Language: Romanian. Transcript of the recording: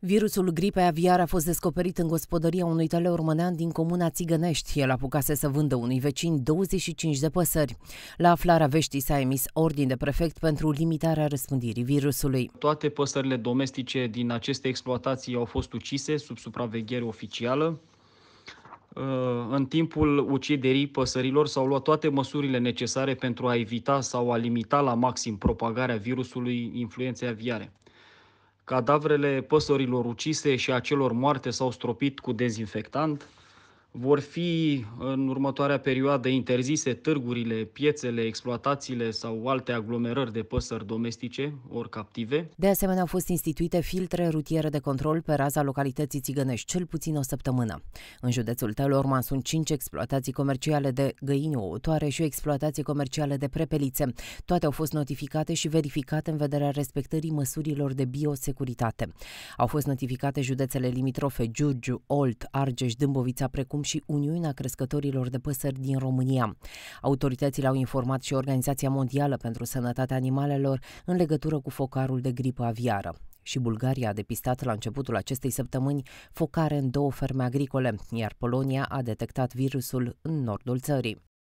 Virusul gripei aviare a fost descoperit în gospodăria unui teleormănean din comuna Țigănești. El apucase să vândă unui vecin 25 de păsări. La aflarea veștii s-a emis ordin de prefect pentru limitarea răspândirii virusului. Toate păsările domestice din aceste exploatații au fost ucise sub supraveghere oficială. Uh, în timpul uciderii păsărilor s-au luat toate măsurile necesare pentru a evita sau a limita la maxim propagarea virusului influenței aviare. Cadavrele păsărilor ucise și a celor moarte s-au stropit cu dezinfectant. Vor fi în următoarea perioadă interzise târgurile, piețele, exploatațiile sau alte aglomerări de păsări domestice, ori captive. De asemenea, au fost instituite filtre rutiere de control pe raza localității Țigănești cel puțin o săptămână. În județul Telorman sunt cinci exploatații comerciale de găini ouătoare și o exploatație comercială de prepelițe. Toate au fost notificate și verificate în vederea respectării măsurilor de biosecuritate. Au fost notificate județele limitrofe Giurgiu, Olt, Argeș, Dâmbovița, precum și Uniunea Crescătorilor de Păsări din România. Autoritățile au informat și Organizația Mondială pentru Sănătatea Animalelor în legătură cu focarul de gripă aviară și Bulgaria a depistat la începutul acestei săptămâni focare în două ferme agricole, iar Polonia a detectat virusul în nordul țării.